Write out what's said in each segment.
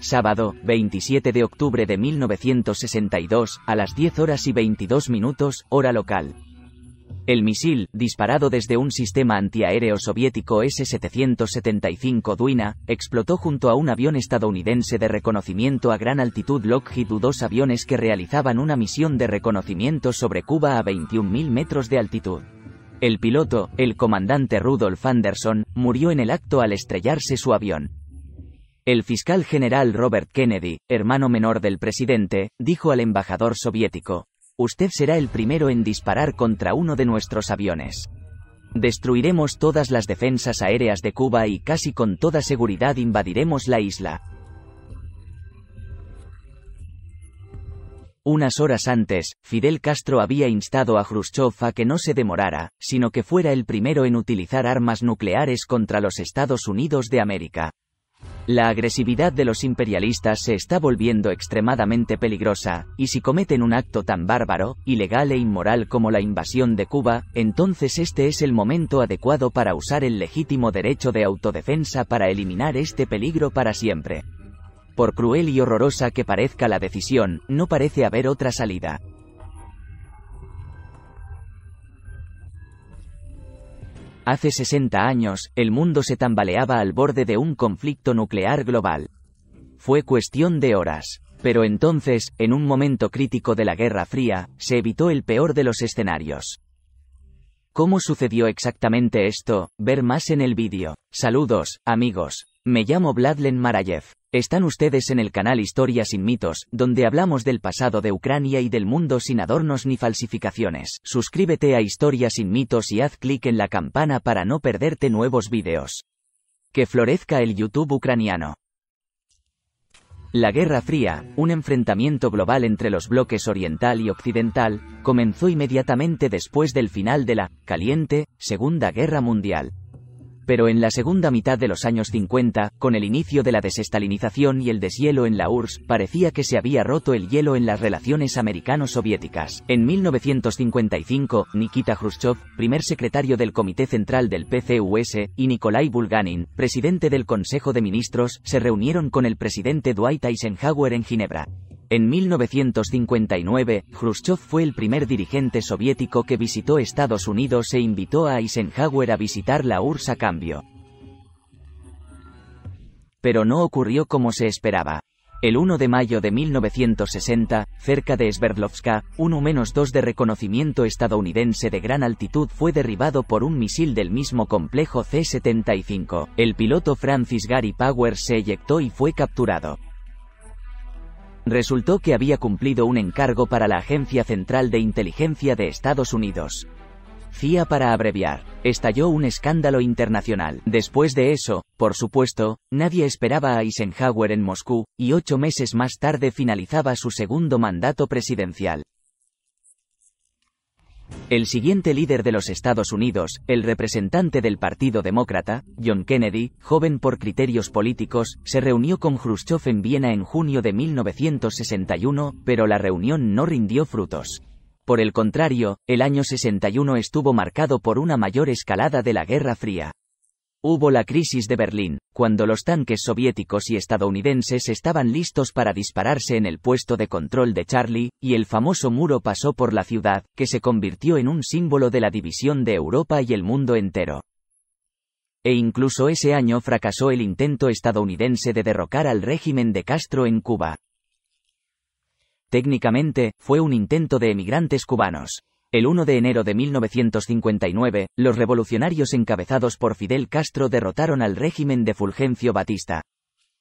sábado, 27 de octubre de 1962, a las 10 horas y 22 minutos, hora local. El misil, disparado desde un sistema antiaéreo soviético S-775 Duina, explotó junto a un avión estadounidense de reconocimiento a gran altitud Lockheed U, dos aviones que realizaban una misión de reconocimiento sobre Cuba a 21.000 metros de altitud. El piloto, el comandante Rudolf Anderson, murió en el acto al estrellarse su avión. El fiscal general Robert Kennedy, hermano menor del presidente, dijo al embajador soviético, Usted será el primero en disparar contra uno de nuestros aviones. Destruiremos todas las defensas aéreas de Cuba y casi con toda seguridad invadiremos la isla. Unas horas antes, Fidel Castro había instado a Khrushchev a que no se demorara, sino que fuera el primero en utilizar armas nucleares contra los Estados Unidos de América. La agresividad de los imperialistas se está volviendo extremadamente peligrosa, y si cometen un acto tan bárbaro, ilegal e inmoral como la invasión de Cuba, entonces este es el momento adecuado para usar el legítimo derecho de autodefensa para eliminar este peligro para siempre. Por cruel y horrorosa que parezca la decisión, no parece haber otra salida. Hace 60 años, el mundo se tambaleaba al borde de un conflicto nuclear global. Fue cuestión de horas. Pero entonces, en un momento crítico de la Guerra Fría, se evitó el peor de los escenarios. ¿Cómo sucedió exactamente esto? Ver más en el vídeo. Saludos, amigos. Me llamo Vladlen Marayev. Están ustedes en el canal Historia sin mitos, donde hablamos del pasado de Ucrania y del mundo sin adornos ni falsificaciones. Suscríbete a Historia sin mitos y haz clic en la campana para no perderte nuevos vídeos. Que florezca el YouTube ucraniano. La Guerra Fría, un enfrentamiento global entre los bloques oriental y occidental, comenzó inmediatamente después del final de la caliente Segunda Guerra Mundial, pero en la segunda mitad de los años 50, con el inicio de la desestalinización y el deshielo en la URSS, parecía que se había roto el hielo en las relaciones americano-soviéticas. En 1955, Nikita Khrushchev, primer secretario del Comité Central del PCUS, y Nikolai Bulganin, presidente del Consejo de Ministros, se reunieron con el presidente Dwight Eisenhower en Ginebra. En 1959, Khrushchev fue el primer dirigente soviético que visitó Estados Unidos e invitó a Eisenhower a visitar la URSS a cambio. Pero no ocurrió como se esperaba. El 1 de mayo de 1960, cerca de Sverdlovska, un U-2 de reconocimiento estadounidense de gran altitud fue derribado por un misil del mismo complejo C-75. El piloto Francis Gary Powers se eyectó y fue capturado resultó que había cumplido un encargo para la Agencia Central de Inteligencia de Estados Unidos. CIA para abreviar, estalló un escándalo internacional. Después de eso, por supuesto, nadie esperaba a Eisenhower en Moscú, y ocho meses más tarde finalizaba su segundo mandato presidencial. El siguiente líder de los Estados Unidos, el representante del Partido Demócrata, John Kennedy, joven por criterios políticos, se reunió con Khrushchev en Viena en junio de 1961, pero la reunión no rindió frutos. Por el contrario, el año 61 estuvo marcado por una mayor escalada de la Guerra Fría. Hubo la crisis de Berlín, cuando los tanques soviéticos y estadounidenses estaban listos para dispararse en el puesto de control de Charlie, y el famoso muro pasó por la ciudad, que se convirtió en un símbolo de la división de Europa y el mundo entero. E incluso ese año fracasó el intento estadounidense de derrocar al régimen de Castro en Cuba. Técnicamente, fue un intento de emigrantes cubanos. El 1 de enero de 1959, los revolucionarios encabezados por Fidel Castro derrotaron al régimen de Fulgencio Batista.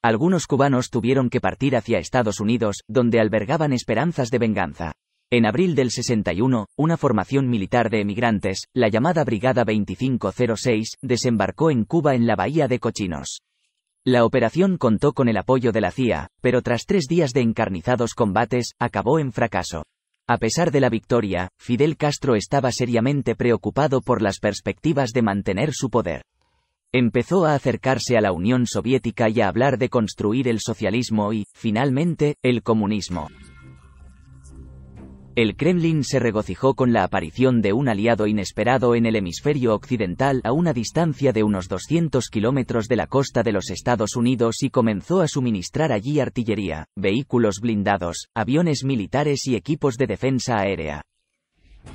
Algunos cubanos tuvieron que partir hacia Estados Unidos, donde albergaban esperanzas de venganza. En abril del 61, una formación militar de emigrantes, la llamada Brigada 2506, desembarcó en Cuba en la Bahía de Cochinos. La operación contó con el apoyo de la CIA, pero tras tres días de encarnizados combates, acabó en fracaso. A pesar de la victoria, Fidel Castro estaba seriamente preocupado por las perspectivas de mantener su poder. Empezó a acercarse a la Unión Soviética y a hablar de construir el socialismo y, finalmente, el comunismo. El Kremlin se regocijó con la aparición de un aliado inesperado en el hemisferio occidental a una distancia de unos 200 kilómetros de la costa de los Estados Unidos y comenzó a suministrar allí artillería, vehículos blindados, aviones militares y equipos de defensa aérea.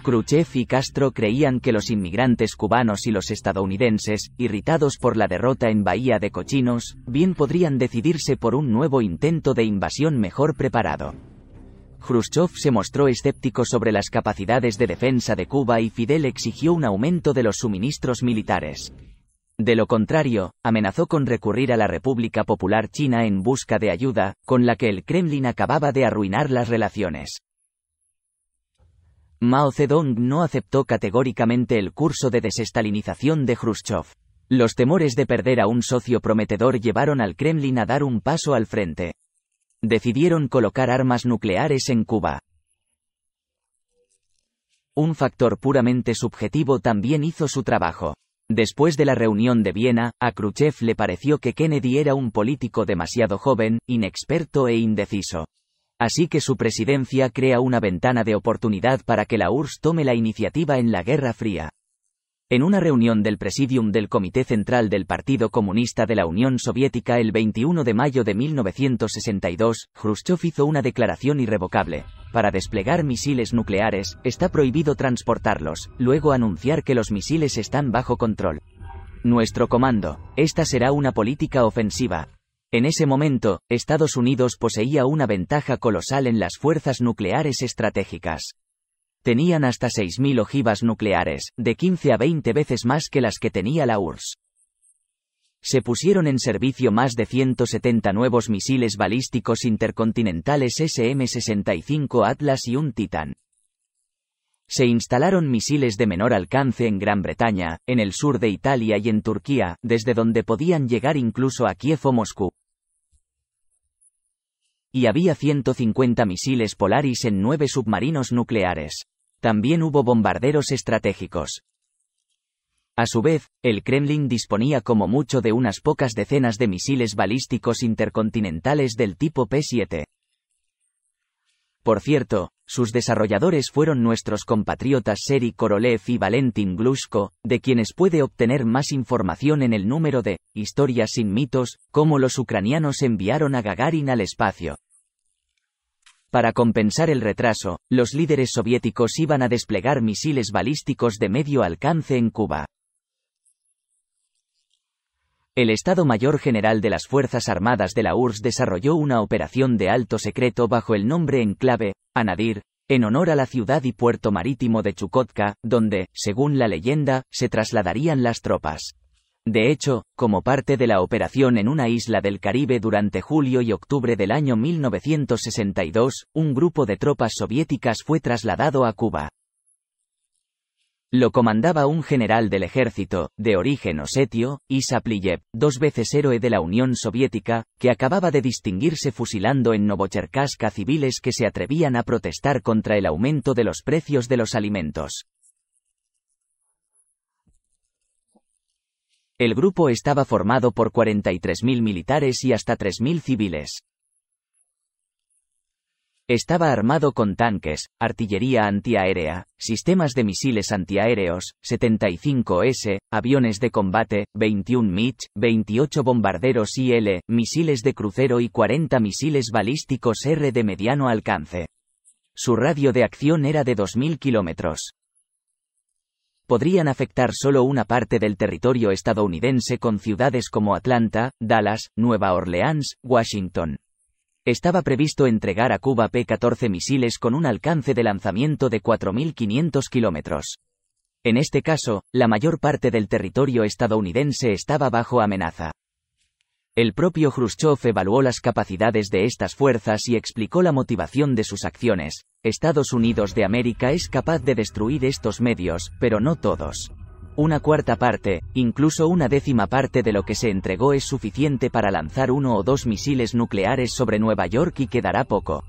Khrushchev y Castro creían que los inmigrantes cubanos y los estadounidenses, irritados por la derrota en Bahía de Cochinos, bien podrían decidirse por un nuevo intento de invasión mejor preparado. Khrushchev se mostró escéptico sobre las capacidades de defensa de Cuba y Fidel exigió un aumento de los suministros militares. De lo contrario, amenazó con recurrir a la República Popular China en busca de ayuda, con la que el Kremlin acababa de arruinar las relaciones. Mao Zedong no aceptó categóricamente el curso de desestalinización de Khrushchev. Los temores de perder a un socio prometedor llevaron al Kremlin a dar un paso al frente decidieron colocar armas nucleares en Cuba. Un factor puramente subjetivo también hizo su trabajo. Después de la reunión de Viena, a Khrushchev le pareció que Kennedy era un político demasiado joven, inexperto e indeciso. Así que su presidencia crea una ventana de oportunidad para que la URSS tome la iniciativa en la Guerra Fría. En una reunión del Presidium del Comité Central del Partido Comunista de la Unión Soviética el 21 de mayo de 1962, Khrushchev hizo una declaración irrevocable. Para desplegar misiles nucleares, está prohibido transportarlos, luego anunciar que los misiles están bajo control. Nuestro comando. Esta será una política ofensiva. En ese momento, Estados Unidos poseía una ventaja colosal en las fuerzas nucleares estratégicas tenían hasta 6.000 ojivas nucleares, de 15 a 20 veces más que las que tenía la URSS. Se pusieron en servicio más de 170 nuevos misiles balísticos intercontinentales SM-65 Atlas y un Titan. Se instalaron misiles de menor alcance en Gran Bretaña, en el sur de Italia y en Turquía, desde donde podían llegar incluso a Kiev o Moscú y había 150 misiles Polaris en nueve submarinos nucleares también hubo bombarderos estratégicos. A su vez, el Kremlin disponía como mucho de unas pocas decenas de misiles balísticos intercontinentales del tipo P-7. Por cierto, sus desarrolladores fueron nuestros compatriotas Seri Korolev y Valentin Glushko, de quienes puede obtener más información en el número de Historias sin mitos, cómo los ucranianos enviaron a Gagarin al espacio. Para compensar el retraso, los líderes soviéticos iban a desplegar misiles balísticos de medio alcance en Cuba. El Estado Mayor General de las Fuerzas Armadas de la URSS desarrolló una operación de alto secreto bajo el nombre en clave, Anadir, en honor a la ciudad y puerto marítimo de Chukotka, donde, según la leyenda, se trasladarían las tropas. De hecho, como parte de la operación en una isla del Caribe durante julio y octubre del año 1962, un grupo de tropas soviéticas fue trasladado a Cuba. Lo comandaba un general del ejército, de origen osetio, Isa Plyev, dos veces héroe de la Unión Soviética, que acababa de distinguirse fusilando en Novochercasca civiles que se atrevían a protestar contra el aumento de los precios de los alimentos. El grupo estaba formado por 43.000 militares y hasta 3.000 civiles. Estaba armado con tanques, artillería antiaérea, sistemas de misiles antiaéreos, 75S, aviones de combate, 21 MIG, 28 bombarderos IL, misiles de crucero y 40 misiles balísticos R de mediano alcance. Su radio de acción era de 2.000 kilómetros podrían afectar solo una parte del territorio estadounidense con ciudades como Atlanta, Dallas, Nueva Orleans, Washington. Estaba previsto entregar a Cuba P-14 misiles con un alcance de lanzamiento de 4.500 kilómetros. En este caso, la mayor parte del territorio estadounidense estaba bajo amenaza. El propio Khrushchev evaluó las capacidades de estas fuerzas y explicó la motivación de sus acciones. Estados Unidos de América es capaz de destruir estos medios, pero no todos. Una cuarta parte, incluso una décima parte de lo que se entregó es suficiente para lanzar uno o dos misiles nucleares sobre Nueva York y quedará poco.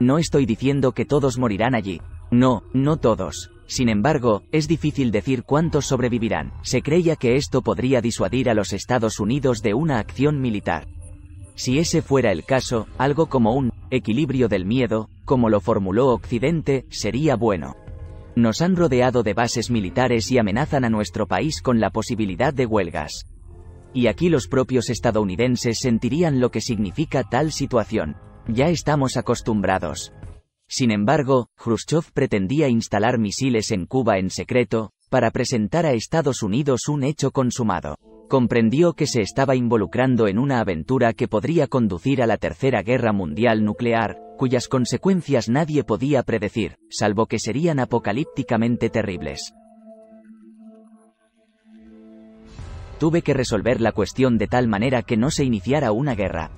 No estoy diciendo que todos morirán allí. No, no todos. Sin embargo, es difícil decir cuántos sobrevivirán. Se creía que esto podría disuadir a los Estados Unidos de una acción militar. Si ese fuera el caso, algo como un equilibrio del miedo, como lo formuló Occidente, sería bueno. Nos han rodeado de bases militares y amenazan a nuestro país con la posibilidad de huelgas. Y aquí los propios estadounidenses sentirían lo que significa tal situación. Ya estamos acostumbrados. Sin embargo, Khrushchev pretendía instalar misiles en Cuba en secreto, para presentar a Estados Unidos un hecho consumado. Comprendió que se estaba involucrando en una aventura que podría conducir a la Tercera Guerra Mundial Nuclear, cuyas consecuencias nadie podía predecir, salvo que serían apocalípticamente terribles. Tuve que resolver la cuestión de tal manera que no se iniciara una guerra,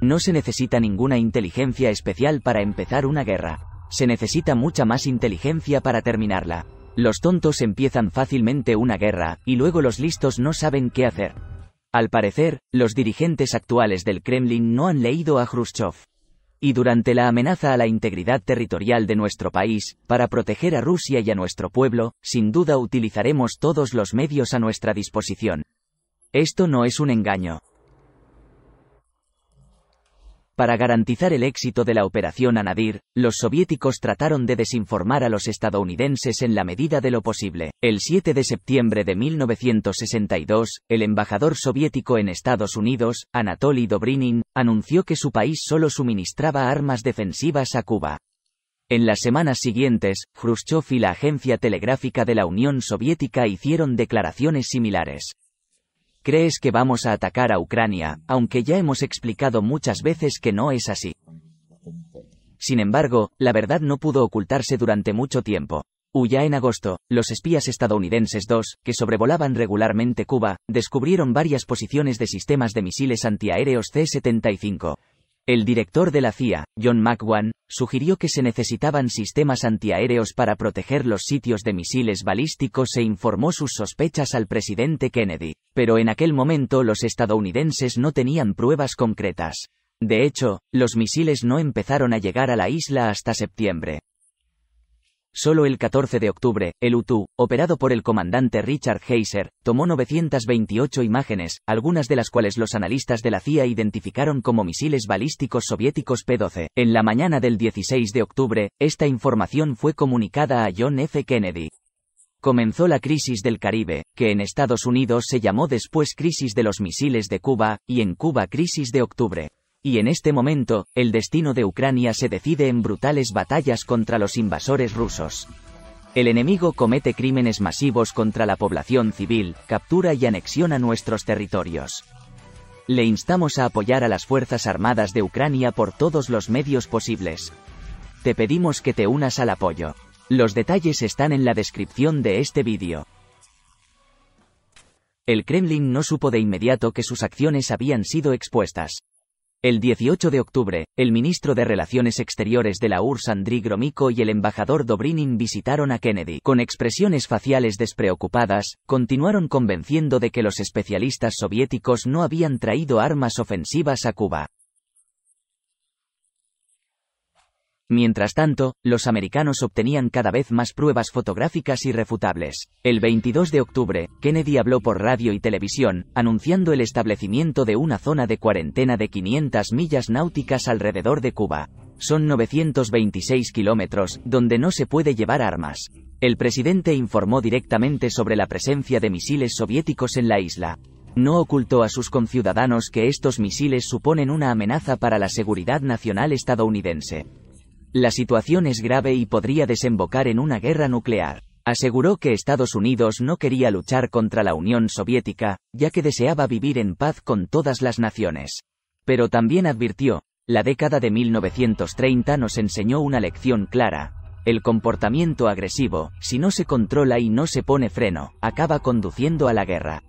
no se necesita ninguna inteligencia especial para empezar una guerra. Se necesita mucha más inteligencia para terminarla. Los tontos empiezan fácilmente una guerra, y luego los listos no saben qué hacer. Al parecer, los dirigentes actuales del Kremlin no han leído a Khrushchev. Y durante la amenaza a la integridad territorial de nuestro país, para proteger a Rusia y a nuestro pueblo, sin duda utilizaremos todos los medios a nuestra disposición. Esto no es un engaño. Para garantizar el éxito de la operación Anadir, los soviéticos trataron de desinformar a los estadounidenses en la medida de lo posible. El 7 de septiembre de 1962, el embajador soviético en Estados Unidos, Anatoly Dobrinin, anunció que su país solo suministraba armas defensivas a Cuba. En las semanas siguientes, Khrushchev y la Agencia Telegráfica de la Unión Soviética hicieron declaraciones similares crees que vamos a atacar a Ucrania, aunque ya hemos explicado muchas veces que no es así. Sin embargo, la verdad no pudo ocultarse durante mucho tiempo. Uh, ya en agosto, los espías estadounidenses 2, que sobrevolaban regularmente Cuba, descubrieron varias posiciones de sistemas de misiles antiaéreos C-75. El director de la CIA, John McGuan, sugirió que se necesitaban sistemas antiaéreos para proteger los sitios de misiles balísticos e informó sus sospechas al presidente Kennedy, pero en aquel momento los estadounidenses no tenían pruebas concretas. De hecho, los misiles no empezaron a llegar a la isla hasta septiembre. Solo el 14 de octubre, el UTU, operado por el comandante Richard Heiser, tomó 928 imágenes, algunas de las cuales los analistas de la CIA identificaron como misiles balísticos soviéticos P-12. En la mañana del 16 de octubre, esta información fue comunicada a John F. Kennedy. Comenzó la crisis del Caribe, que en Estados Unidos se llamó después crisis de los misiles de Cuba, y en Cuba crisis de octubre. Y en este momento, el destino de Ucrania se decide en brutales batallas contra los invasores rusos. El enemigo comete crímenes masivos contra la población civil, captura y anexiona nuestros territorios. Le instamos a apoyar a las Fuerzas Armadas de Ucrania por todos los medios posibles. Te pedimos que te unas al apoyo. Los detalles están en la descripción de este vídeo. El Kremlin no supo de inmediato que sus acciones habían sido expuestas. El 18 de octubre, el ministro de Relaciones Exteriores de la URSS Andriy Gromyko y el embajador Dobrinin visitaron a Kennedy. Con expresiones faciales despreocupadas, continuaron convenciendo de que los especialistas soviéticos no habían traído armas ofensivas a Cuba. Mientras tanto, los americanos obtenían cada vez más pruebas fotográficas irrefutables. El 22 de octubre, Kennedy habló por radio y televisión, anunciando el establecimiento de una zona de cuarentena de 500 millas náuticas alrededor de Cuba. Son 926 kilómetros, donde no se puede llevar armas. El presidente informó directamente sobre la presencia de misiles soviéticos en la isla no ocultó a sus conciudadanos que estos misiles suponen una amenaza para la seguridad nacional estadounidense. La situación es grave y podría desembocar en una guerra nuclear. Aseguró que Estados Unidos no quería luchar contra la Unión Soviética, ya que deseaba vivir en paz con todas las naciones. Pero también advirtió, la década de 1930 nos enseñó una lección clara. El comportamiento agresivo, si no se controla y no se pone freno, acaba conduciendo a la guerra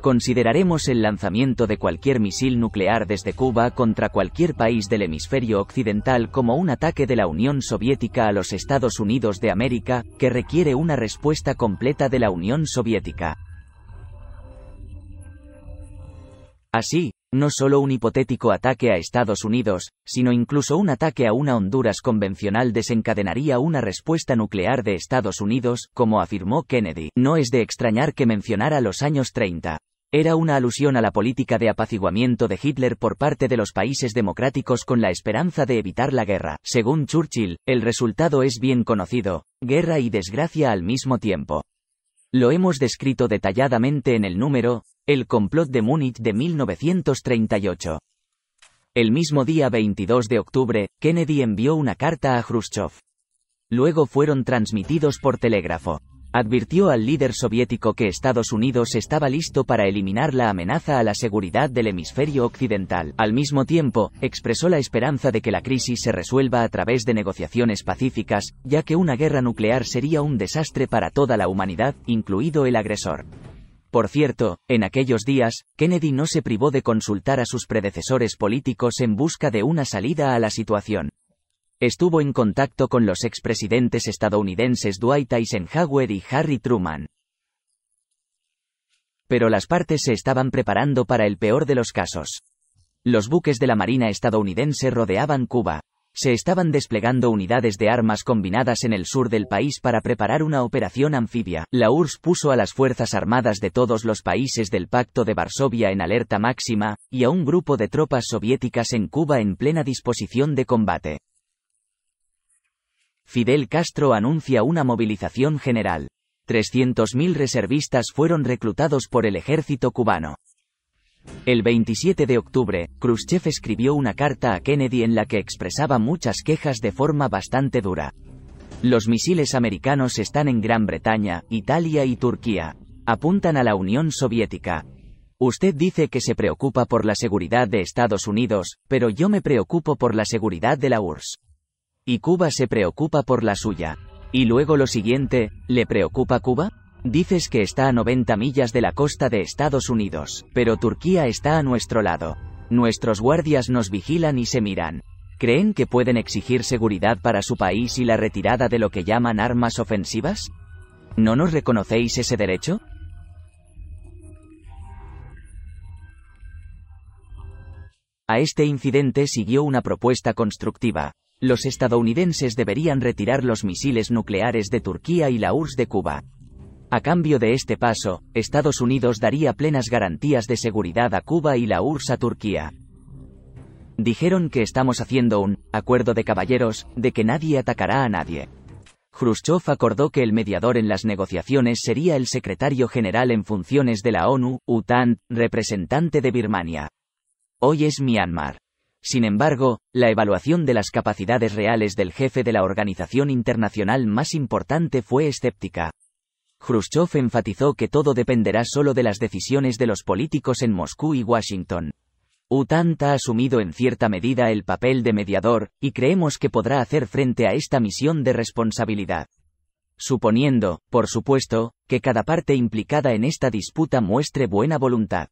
consideraremos el lanzamiento de cualquier misil nuclear desde Cuba contra cualquier país del hemisferio occidental como un ataque de la Unión Soviética a los Estados Unidos de América, que requiere una respuesta completa de la Unión Soviética. Así, no solo un hipotético ataque a Estados Unidos, sino incluso un ataque a una Honduras convencional desencadenaría una respuesta nuclear de Estados Unidos, como afirmó Kennedy. No es de extrañar que mencionara los años 30 era una alusión a la política de apaciguamiento de Hitler por parte de los países democráticos con la esperanza de evitar la guerra. Según Churchill, el resultado es bien conocido, guerra y desgracia al mismo tiempo. Lo hemos descrito detalladamente en el número, El complot de Múnich de 1938. El mismo día 22 de octubre, Kennedy envió una carta a Khrushchev. Luego fueron transmitidos por telégrafo advirtió al líder soviético que Estados Unidos estaba listo para eliminar la amenaza a la seguridad del hemisferio occidental. Al mismo tiempo, expresó la esperanza de que la crisis se resuelva a través de negociaciones pacíficas, ya que una guerra nuclear sería un desastre para toda la humanidad, incluido el agresor. Por cierto, en aquellos días, Kennedy no se privó de consultar a sus predecesores políticos en busca de una salida a la situación. Estuvo en contacto con los expresidentes estadounidenses Dwight Eisenhower y Harry Truman. Pero las partes se estaban preparando para el peor de los casos. Los buques de la Marina estadounidense rodeaban Cuba. Se estaban desplegando unidades de armas combinadas en el sur del país para preparar una operación anfibia. La URSS puso a las Fuerzas Armadas de todos los países del Pacto de Varsovia en alerta máxima, y a un grupo de tropas soviéticas en Cuba en plena disposición de combate. Fidel Castro anuncia una movilización general. 300.000 reservistas fueron reclutados por el ejército cubano. El 27 de octubre, Khrushchev escribió una carta a Kennedy en la que expresaba muchas quejas de forma bastante dura. Los misiles americanos están en Gran Bretaña, Italia y Turquía. Apuntan a la Unión Soviética. Usted dice que se preocupa por la seguridad de Estados Unidos, pero yo me preocupo por la seguridad de la URSS y Cuba se preocupa por la suya. Y luego lo siguiente, ¿le preocupa Cuba? Dices que está a 90 millas de la costa de Estados Unidos, pero Turquía está a nuestro lado. Nuestros guardias nos vigilan y se miran. ¿Creen que pueden exigir seguridad para su país y la retirada de lo que llaman armas ofensivas? ¿No nos reconocéis ese derecho? A este incidente siguió una propuesta constructiva, los estadounidenses deberían retirar los misiles nucleares de Turquía y la URSS de Cuba. A cambio de este paso, Estados Unidos daría plenas garantías de seguridad a Cuba y la URSS a Turquía. Dijeron que estamos haciendo un acuerdo de caballeros, de que nadie atacará a nadie. Khrushchev acordó que el mediador en las negociaciones sería el secretario general en funciones de la ONU, UTAN, representante de Birmania. Hoy es Myanmar. Sin embargo, la evaluación de las capacidades reales del jefe de la organización internacional más importante fue escéptica. Khrushchev enfatizó que todo dependerá solo de las decisiones de los políticos en Moscú y Washington. UTANT ha asumido en cierta medida el papel de mediador, y creemos que podrá hacer frente a esta misión de responsabilidad. Suponiendo, por supuesto, que cada parte implicada en esta disputa muestre buena voluntad.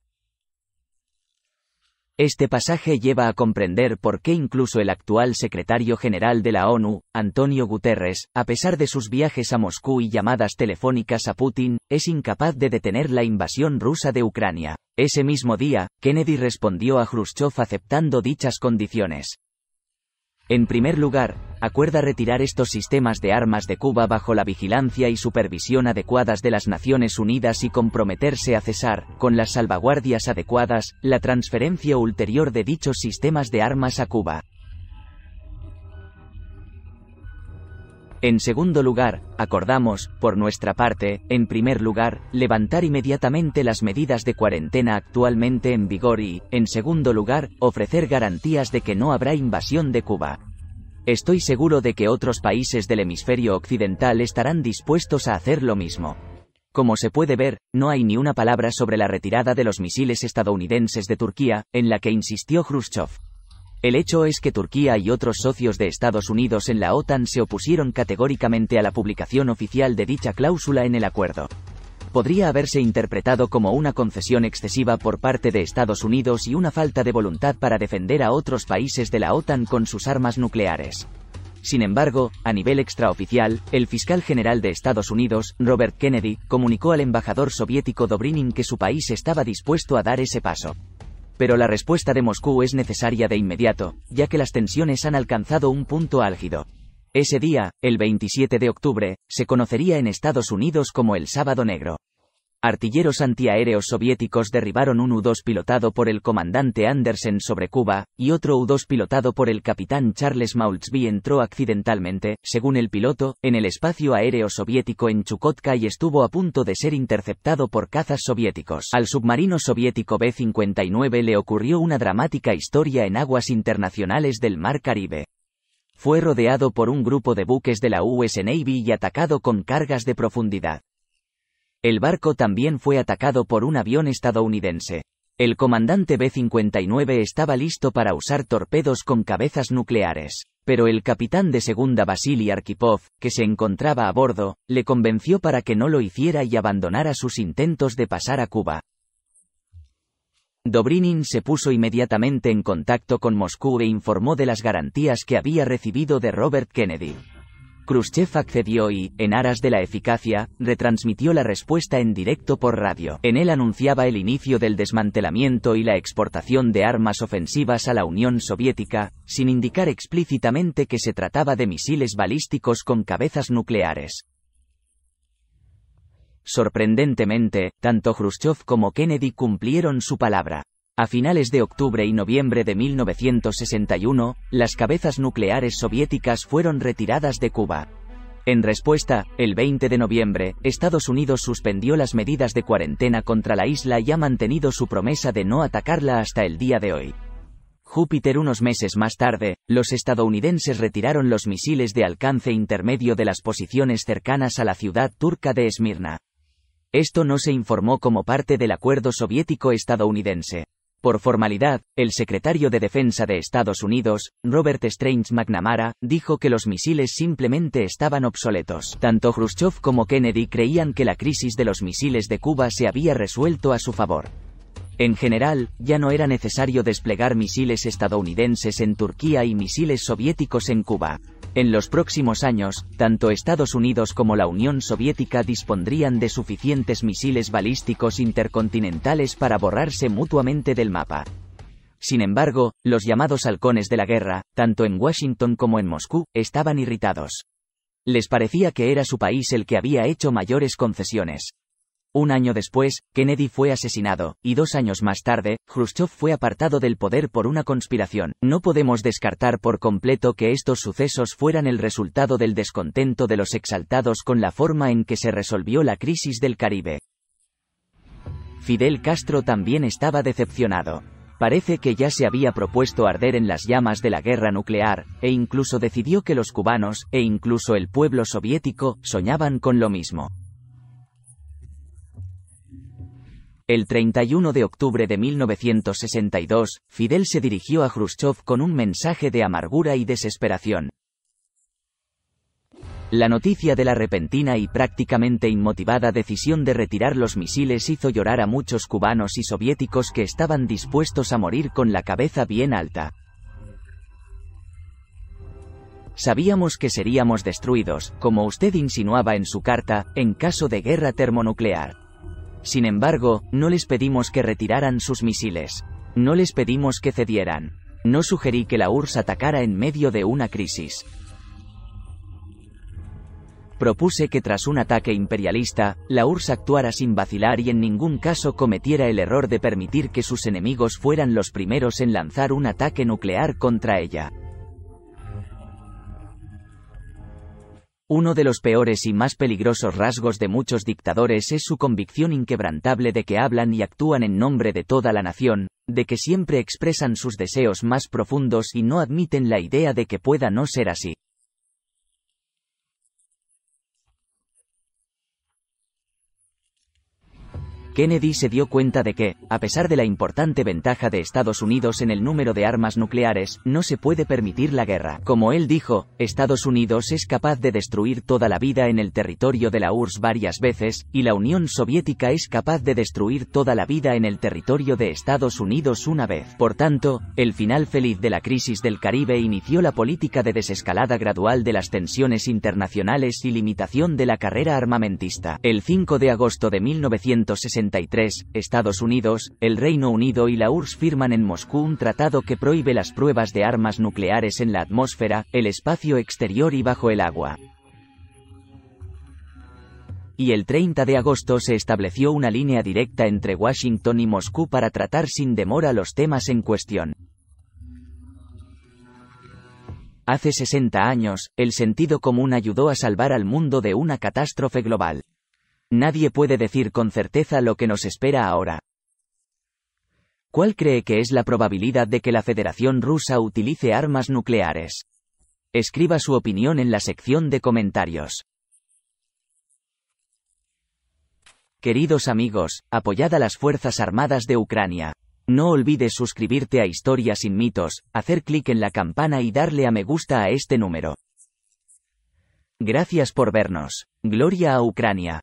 Este pasaje lleva a comprender por qué incluso el actual secretario general de la ONU, Antonio Guterres, a pesar de sus viajes a Moscú y llamadas telefónicas a Putin, es incapaz de detener la invasión rusa de Ucrania. Ese mismo día, Kennedy respondió a Khrushchev aceptando dichas condiciones. En primer lugar, acuerda retirar estos sistemas de armas de Cuba bajo la vigilancia y supervisión adecuadas de las Naciones Unidas y comprometerse a cesar, con las salvaguardias adecuadas, la transferencia ulterior de dichos sistemas de armas a Cuba. En segundo lugar, acordamos, por nuestra parte, en primer lugar, levantar inmediatamente las medidas de cuarentena actualmente en vigor y, en segundo lugar, ofrecer garantías de que no habrá invasión de Cuba. Estoy seguro de que otros países del hemisferio occidental estarán dispuestos a hacer lo mismo. Como se puede ver, no hay ni una palabra sobre la retirada de los misiles estadounidenses de Turquía, en la que insistió Khrushchev. El hecho es que Turquía y otros socios de Estados Unidos en la OTAN se opusieron categóricamente a la publicación oficial de dicha cláusula en el acuerdo podría haberse interpretado como una concesión excesiva por parte de Estados Unidos y una falta de voluntad para defender a otros países de la OTAN con sus armas nucleares. Sin embargo, a nivel extraoficial, el fiscal general de Estados Unidos, Robert Kennedy, comunicó al embajador soviético Dobrinin que su país estaba dispuesto a dar ese paso. Pero la respuesta de Moscú es necesaria de inmediato, ya que las tensiones han alcanzado un punto álgido. Ese día, el 27 de octubre, se conocería en Estados Unidos como el Sábado Negro. Artilleros antiaéreos soviéticos derribaron un U-2 pilotado por el comandante Andersen sobre Cuba, y otro U-2 pilotado por el capitán Charles Moultsby entró accidentalmente, según el piloto, en el espacio aéreo soviético en Chukotka y estuvo a punto de ser interceptado por cazas soviéticos. Al submarino soviético B-59 le ocurrió una dramática historia en aguas internacionales del Mar Caribe fue rodeado por un grupo de buques de la US Navy y atacado con cargas de profundidad. El barco también fue atacado por un avión estadounidense. El comandante B-59 estaba listo para usar torpedos con cabezas nucleares, pero el capitán de segunda Vasily Arkhipov, que se encontraba a bordo, le convenció para que no lo hiciera y abandonara sus intentos de pasar a Cuba. Dobrinin se puso inmediatamente en contacto con Moscú e informó de las garantías que había recibido de Robert Kennedy. Khrushchev accedió y, en aras de la eficacia, retransmitió la respuesta en directo por radio. En él anunciaba el inicio del desmantelamiento y la exportación de armas ofensivas a la Unión Soviética, sin indicar explícitamente que se trataba de misiles balísticos con cabezas nucleares. Sorprendentemente, tanto Khrushchev como Kennedy cumplieron su palabra. A finales de octubre y noviembre de 1961, las cabezas nucleares soviéticas fueron retiradas de Cuba. En respuesta, el 20 de noviembre, Estados Unidos suspendió las medidas de cuarentena contra la isla y ha mantenido su promesa de no atacarla hasta el día de hoy. Júpiter unos meses más tarde, los estadounidenses retiraron los misiles de alcance intermedio de las posiciones cercanas a la ciudad turca de Esmirna. Esto no se informó como parte del acuerdo soviético-estadounidense. Por formalidad, el secretario de Defensa de Estados Unidos, Robert Strange McNamara, dijo que los misiles simplemente estaban obsoletos. Tanto Khrushchev como Kennedy creían que la crisis de los misiles de Cuba se había resuelto a su favor. En general, ya no era necesario desplegar misiles estadounidenses en Turquía y misiles soviéticos en Cuba. En los próximos años, tanto Estados Unidos como la Unión Soviética dispondrían de suficientes misiles balísticos intercontinentales para borrarse mutuamente del mapa. Sin embargo, los llamados halcones de la guerra, tanto en Washington como en Moscú, estaban irritados. Les parecía que era su país el que había hecho mayores concesiones, un año después, Kennedy fue asesinado, y dos años más tarde, Khrushchev fue apartado del poder por una conspiración. No podemos descartar por completo que estos sucesos fueran el resultado del descontento de los exaltados con la forma en que se resolvió la crisis del Caribe. Fidel Castro también estaba decepcionado. Parece que ya se había propuesto arder en las llamas de la guerra nuclear, e incluso decidió que los cubanos, e incluso el pueblo soviético, soñaban con lo mismo. El 31 de octubre de 1962, Fidel se dirigió a Khrushchev con un mensaje de amargura y desesperación. La noticia de la repentina y prácticamente inmotivada decisión de retirar los misiles hizo llorar a muchos cubanos y soviéticos que estaban dispuestos a morir con la cabeza bien alta. Sabíamos que seríamos destruidos, como usted insinuaba en su carta, en caso de guerra termonuclear. Sin embargo, no les pedimos que retiraran sus misiles. No les pedimos que cedieran. No sugerí que la URSS atacara en medio de una crisis. Propuse que tras un ataque imperialista, la URSS actuara sin vacilar y en ningún caso cometiera el error de permitir que sus enemigos fueran los primeros en lanzar un ataque nuclear contra ella. Uno de los peores y más peligrosos rasgos de muchos dictadores es su convicción inquebrantable de que hablan y actúan en nombre de toda la nación, de que siempre expresan sus deseos más profundos y no admiten la idea de que pueda no ser así. Kennedy se dio cuenta de que, a pesar de la importante ventaja de Estados Unidos en el número de armas nucleares, no se puede permitir la guerra. Como él dijo, Estados Unidos es capaz de destruir toda la vida en el territorio de la URSS varias veces, y la Unión Soviética es capaz de destruir toda la vida en el territorio de Estados Unidos una vez. Por tanto, el final feliz de la crisis del Caribe inició la política de desescalada gradual de las tensiones internacionales y limitación de la carrera armamentista. El 5 de agosto de 1960, Estados Unidos, el Reino Unido y la URSS firman en Moscú un tratado que prohíbe las pruebas de armas nucleares en la atmósfera, el espacio exterior y bajo el agua y el 30 de agosto se estableció una línea directa entre Washington y Moscú para tratar sin demora los temas en cuestión. Hace 60 años, el sentido común ayudó a salvar al mundo de una catástrofe global. Nadie puede decir con certeza lo que nos espera ahora. ¿Cuál cree que es la probabilidad de que la Federación Rusa utilice armas nucleares? Escriba su opinión en la sección de comentarios. Queridos amigos, apoyad a las Fuerzas Armadas de Ucrania. No olvides suscribirte a Historia sin mitos, hacer clic en la campana y darle a me gusta a este número. Gracias por vernos. Gloria a Ucrania.